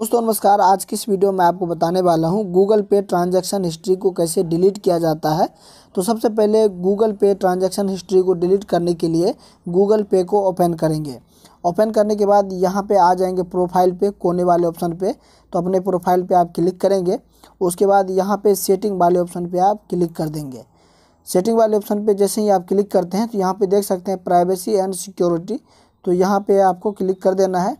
दोस्तों नमस्कार आज की इस वीडियो में आपको बताने वाला हूं गूगल पे ट्रांजैक्शन हिस्ट्री को कैसे डिलीट किया जाता है तो सबसे पहले गूगल पे ट्रांजैक्शन हिस्ट्री को डिलीट करने के लिए गूगल पे को ओपन करेंगे ओपन करने के बाद यहाँ पे आ जाएंगे प्रोफाइल पे कोने वाले ऑप्शन पे तो अपने प्रोफाइल पर आप क्लिक करेंगे उसके बाद यहाँ पर सेटिंग वाले ऑप्शन पर आप क्लिक कर देंगे सेटिंग वाले ऑप्शन पर जैसे ही आप क्लिक करते हैं तो यहाँ पर देख सकते हैं प्राइवेसी एंड सिक्योरिटी तो यहाँ पर आपको क्लिक कर देना है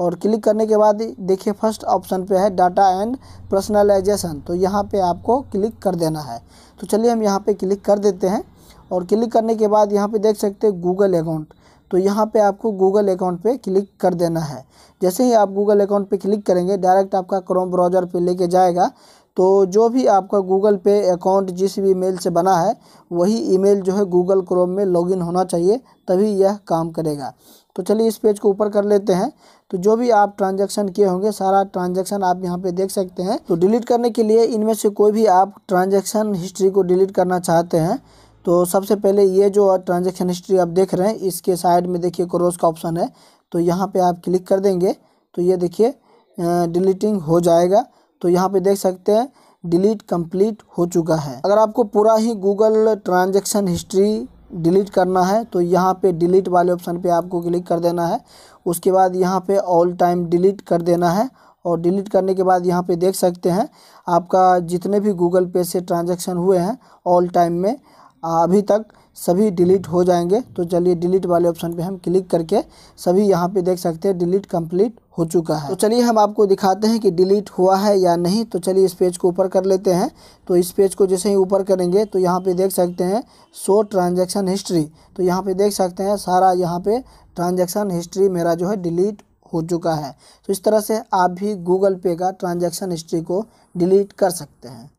और क्लिक करने के बाद देखिए फर्स्ट ऑप्शन पे है डाटा एंड पर्सनलाइजेशन तो यहाँ पे आपको क्लिक कर देना है तो चलिए हम यहाँ पे क्लिक कर देते हैं और क्लिक करने के बाद यहाँ पे देख सकते हैं गूगल अकाउंट तो यहाँ पे आपको गूगल अकाउंट पे क्लिक कर देना है जैसे ही आप गूगल अकाउंट पे क्लिक करेंगे डायरेक्ट आपका क्रोम ब्राउज़र पे लेके जाएगा तो जो भी आपका गूगल पे अकाउंट जिस भी ईमेल से बना है वही ईमेल जो है गूगल क्रोम में लॉगिन होना चाहिए तभी यह काम करेगा तो चलिए इस पेज को ऊपर कर लेते हैं तो जो भी आप ट्रांजैक्शन किए होंगे सारा ट्रांजैक्शन आप यहाँ पे देख सकते हैं तो डिलीट करने के लिए इनमें से कोई भी आप ट्रांजेक्शन हिस्ट्री को डिलीट करना चाहते हैं तो सबसे पहले ये जो ट्रांजेक्शन हिस्ट्री आप देख रहे हैं इसके साइड में देखिए क्रोज का ऑप्शन है तो यहाँ पर आप क्लिक कर देंगे तो ये देखिए डिलीटिंग हो जाएगा तो यहाँ पे देख सकते हैं डिलीट कंप्लीट हो चुका है अगर आपको पूरा ही गूगल ट्रांजेक्शन हिस्ट्री डिलीट करना है तो यहाँ पे डिलीट वाले ऑप्शन पे आपको क्लिक कर देना है उसके बाद यहाँ पे ऑल टाइम डिलीट कर देना है और डिलीट करने के बाद यहाँ पे देख सकते हैं आपका जितने भी गूगल पे से ट्रांजेक्शन हुए हैं ऑल टाइम में अभी तक सभी डिलीट हो जाएंगे तो चलिए डिलीट वाले ऑप्शन पे हम क्लिक करके सभी यहाँ पे देख सकते हैं डिलीट कंप्लीट हो चुका है तो चलिए हम आपको दिखाते हैं कि डिलीट हुआ है या नहीं तो चलिए इस पेज को ऊपर कर लेते हैं तो इस पेज को जैसे ही ऊपर करेंगे तो यहाँ पे देख सकते हैं शो ट्रांजेक्शन हिस्ट्री तो यहाँ पर देख सकते हैं सारा यहाँ पे ट्रांजेक्शन हिस्ट्री मेरा जो है डिलीट हो चुका है तो इस तरह से आप भी गूगल पे का ट्रांजेक्शन हिस्ट्री को डिलीट कर सकते हैं